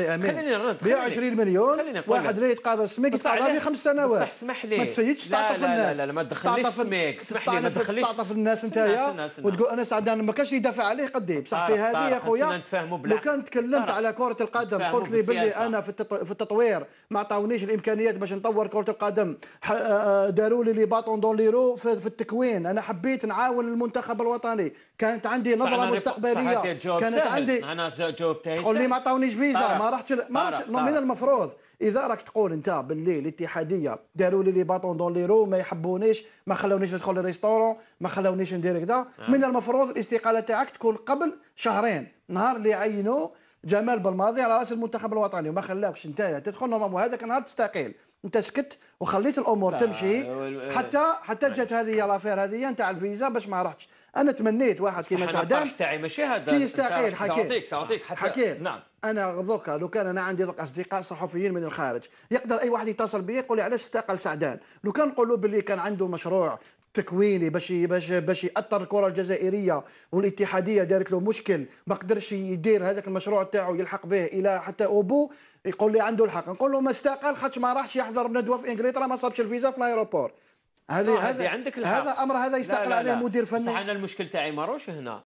امين خليني نرد بيع 20 مليون واحد لا يتقاضى سميك يتقاضى في خمس سنوات بصح اسمح لي ما تسيدش تعطف الناس لا لا لا ما تدخليش سميك اسمح لي ما تدخليش تعطف الناس نتايا وتقول انا انا ما كانش يدافع عليه قدي بصح في هذه يا خويا لو كان تكلمت على كره القدم قلت لي باللي انا في التطوير ما عطاونيش الامكانيات باش نطور كره القدم آه، آه، داروا لي لي باطون ليرو في التكوين انا حبيت نعاون المنتخب الوطني كانت عندي نظره مستقبليه كانت عندي انا جاوبتها قول لي ما عطاونيش فيزا ما راحتش ما من المفروض اذا راك تقول انت باللي الاتحاديه داروا لي لي باطون دون لي رو ما يحبونيش ما خلونيش ندخل للريستورون ما خلونيش ندير كذا آه. من المفروض الاستقاله تاعك تكون قبل شهرين نهار اللي عينوا جمال بالماضي على راس المنتخب الوطني وما خلاكش انت تدخل نورمالمون هذاك النهار تستقيل انت سكت وخليت الامور تمشي حتى حتى جت هذه الافير هذه نتاع الفيزا باش ما رحتش انا تمنيت واحد كيما سعدان تاعي ماشي هذا كي يستقيل حكيت ساعطيك ساعطيك حتى حكيت نعم انا دوكا لو كان انا عندي دوك اصدقاء صحفيين من الخارج يقدر اي واحد يتصل بي يقول لي علاش استقل سعدان لو كان نقول له باللي كان عنده مشروع تكويني باش باش باش ياثر الكره الجزائريه والاتحاديه دارت له مشكل ما قدرش يدير هذاك المشروع تاعو يلحق به الى حتى اوبو يقول لي عنده الحق نقول له ما استقال خاطش ما راحش يحضر ندوه في انجلترا ما صابش الفيزا في الايروبور هذه هذا عندك الحق. هذا امر هذا يستقل عليه مدير فني صح انا المشكل تاعي ماروش هنا